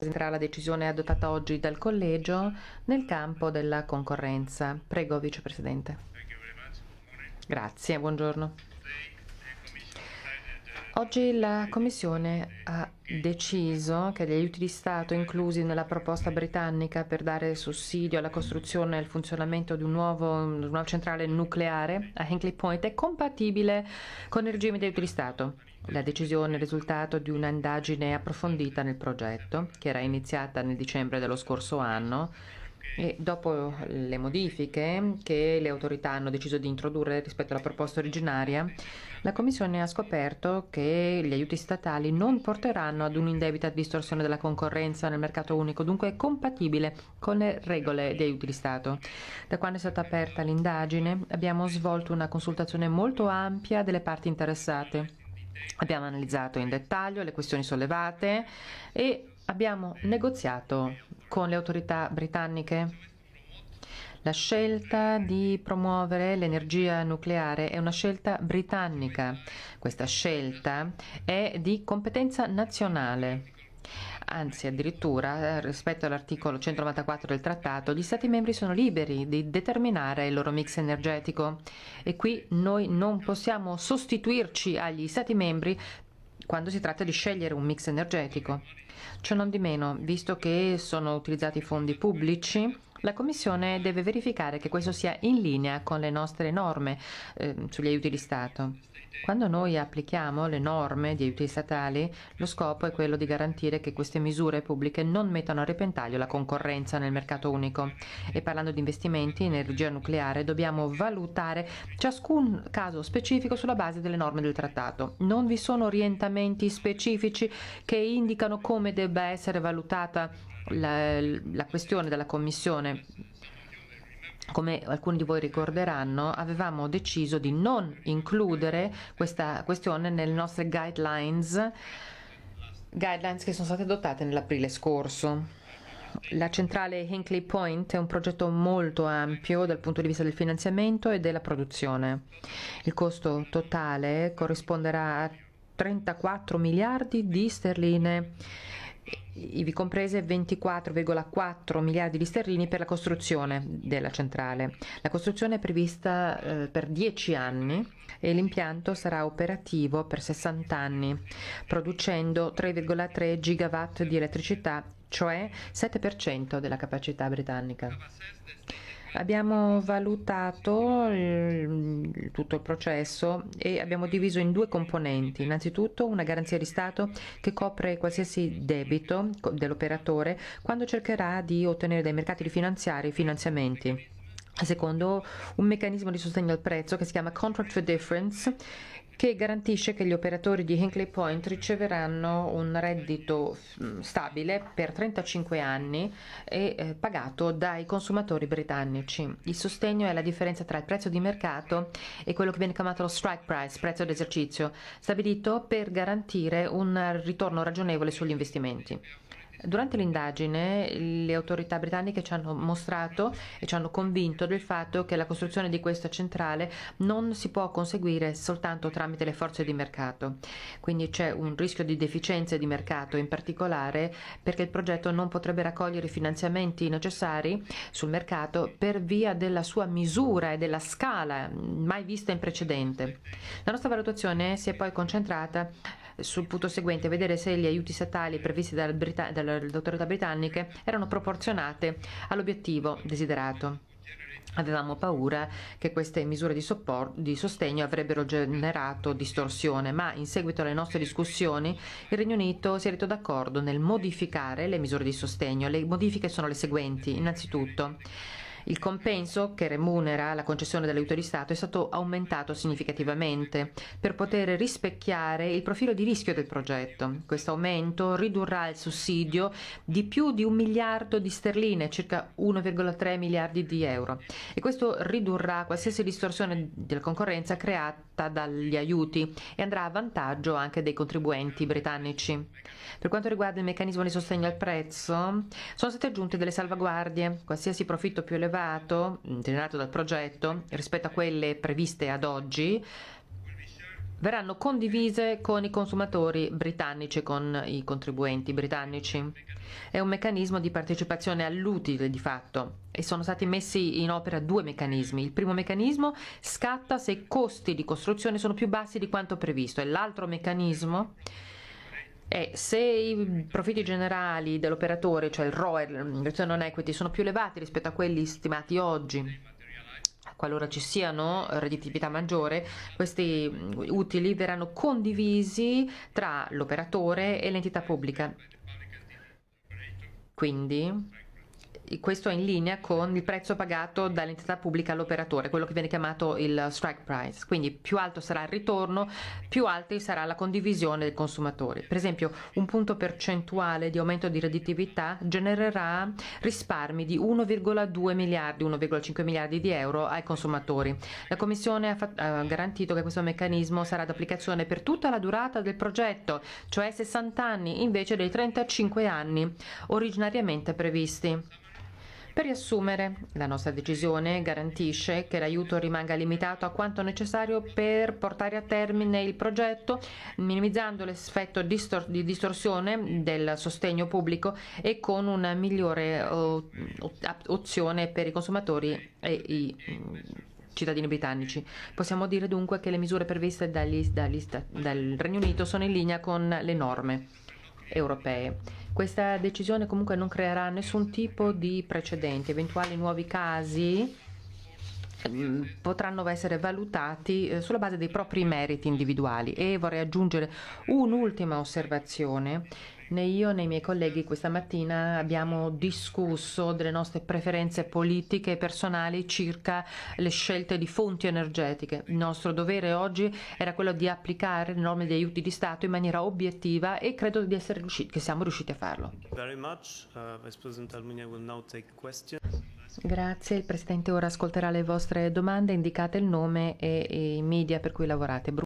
presenterà la decisione adottata oggi dal Collegio nel campo della concorrenza. Prego, Vicepresidente. Grazie, buongiorno. Oggi la Commissione ha deciso che gli aiuti di Stato inclusi nella proposta britannica per dare sussidio alla costruzione e al funzionamento di, un nuovo, di una centrale nucleare a Hinkley Point è compatibile con il regime di aiuti di Stato. La decisione è il risultato di un'indagine approfondita nel progetto, che era iniziata nel dicembre dello scorso anno e dopo le modifiche che le autorità hanno deciso di introdurre rispetto alla proposta originaria, la Commissione ha scoperto che gli aiuti statali non porteranno ad un'indebita distorsione della concorrenza nel mercato unico, dunque è compatibile con le regole di aiuti di Stato. Da quando è stata aperta l'indagine abbiamo svolto una consultazione molto ampia delle parti interessate. Abbiamo analizzato in dettaglio le questioni sollevate e abbiamo negoziato con le autorità britanniche. La scelta di promuovere l'energia nucleare è una scelta britannica. Questa scelta è di competenza nazionale. Anzi, addirittura, eh, rispetto all'articolo 194 del trattato, gli Stati membri sono liberi di determinare il loro mix energetico e qui noi non possiamo sostituirci agli Stati membri quando si tratta di scegliere un mix energetico. Ciò non di meno, visto che sono utilizzati fondi pubblici la Commissione deve verificare che questo sia in linea con le nostre norme eh, sugli aiuti di Stato. Quando noi applichiamo le norme di aiuti statali, lo scopo è quello di garantire che queste misure pubbliche non mettano a repentaglio la concorrenza nel mercato unico. E parlando di investimenti in energia nucleare, dobbiamo valutare ciascun caso specifico sulla base delle norme del trattato. Non vi sono orientamenti specifici che indicano come debba essere valutata la, la questione della Commissione come alcuni di voi ricorderanno, avevamo deciso di non includere questa questione nelle nostre guidelines, guidelines che sono state adottate nell'aprile scorso. La centrale Hinkley Point è un progetto molto ampio dal punto di vista del finanziamento e della produzione. Il costo totale corrisponderà a 34 miliardi di sterline ivi comprese 24,4 miliardi di sterlini per la costruzione della centrale. La costruzione è prevista eh, per 10 anni e l'impianto sarà operativo per 60 anni, producendo 3,3 gigawatt di elettricità, cioè 7% della capacità britannica. Abbiamo valutato il, ehm, tutto il processo e abbiamo diviso in due componenti. Innanzitutto una garanzia di Stato che copre qualsiasi debito dell'operatore quando cercherà di ottenere dai mercati finanziari finanziamenti secondo un meccanismo di sostegno al prezzo che si chiama Contract for Difference che garantisce che gli operatori di Hinkley Point riceveranno un reddito mm, stabile per 35 anni e eh, pagato dai consumatori britannici. Il sostegno è la differenza tra il prezzo di mercato e quello che viene chiamato lo strike price, prezzo d'esercizio, stabilito per garantire un ritorno ragionevole sugli investimenti. Durante l'indagine le autorità britanniche ci hanno mostrato e ci hanno convinto del fatto che la costruzione di questa centrale non si può conseguire soltanto tramite le forze di mercato. Quindi c'è un rischio di deficienze di mercato, in particolare perché il progetto non potrebbe raccogliere i finanziamenti necessari sul mercato per via della sua misura e della scala mai vista in precedente. La nostra valutazione si è poi concentrata sul punto seguente, vedere se gli aiuti statali previsti dal Brita- dalle autorità britanniche erano proporzionate all'obiettivo desiderato. Avevamo paura che queste misure di, soppor- di, sostegno avrebbero generato distorsione, ma in seguito alle nostre discussioni il Regno Unito si è detto d'accordo nel modificare le misure di sostegno. Le modifiche sono le seguenti. Innanzitutto, il compenso che remunera la concessione dell'aiuto di Stato è stato aumentato significativamente per poter rispecchiare il profilo di rischio del progetto. Questo aumento ridurrà il sussidio di più di un miliardo di sterline, circa 1,3 miliardi di euro e questo ridurrà qualsiasi distorsione della concorrenza creata dagli aiuti e andrà a vantaggio anche dei contribuenti britannici. Per quanto riguarda il meccanismo di sostegno al prezzo, sono state aggiunte delle salvaguardie, qualsiasi profitto più elevato generato, mm, generato dal progetto rispetto a quelle previste ad oggi verranno condivise con i consumatori britannici e con i contribuenti britannici. È un meccanismo di partecipazione all'utile di fatto e sono stati messi in opera due meccanismi. Il primo meccanismo scatta se i costi di costruzione sono più bassi di quanto previsto e l'altro meccanismo e se i profitti generali dell'operatore, cioè il ROE, il return on equity, sono più elevati rispetto a quelli stimati oggi, qualora ci siano redditività maggiore, questi mm, utili verranno condivisi tra l'operatore e l'entità pubblica. Quindi questo è in linea con il prezzo pagato dall'entità pubblica all'operatore, quello che viene chiamato il strike price, quindi più alto sarà il ritorno, più alta sarà la condivisione dei consumatori. Per esempio un punto percentuale di aumento di redditività genererà risparmi di 1,2 miliardi, 1,5 miliardi di euro ai consumatori. La Commissione ha, garantito che questo meccanismo sarà d'applicazione per tutta la durata del progetto, cioè 60 anni invece dei 35 anni originariamente previsti. Per riassumere, la nostra decisione garantisce che l'aiuto rimanga limitato a quanto necessario per portare a termine il progetto, minimizzando l'effetto di distorsione del sostegno pubblico e con una migliore eh, opzione per i consumatori e i mm, cittadini britannici. Possiamo dire dunque che le misure previste dagli, dagli, dal Regno Unito sono in linea con le norme europee. Questa decisione comunque non creerà nessun tipo di precedente, eventuali nuovi casi mm, potranno essere valutati eh, sulla base dei propri meriti individuali e vorrei aggiungere un'ultima osservazione né io né i miei colleghi questa mattina abbiamo discusso delle nostre preferenze politiche e personali circa le scelte di fonti energetiche. Il nostro dovere oggi era quello di applicare le norme di aiuti di Stato in maniera obiettiva e credo di essere riusciti, che siamo riusciti a farlo. Uh, Grazie, il Presidente ora ascolterà le vostre domande, indicate il nome e i media per cui lavorate.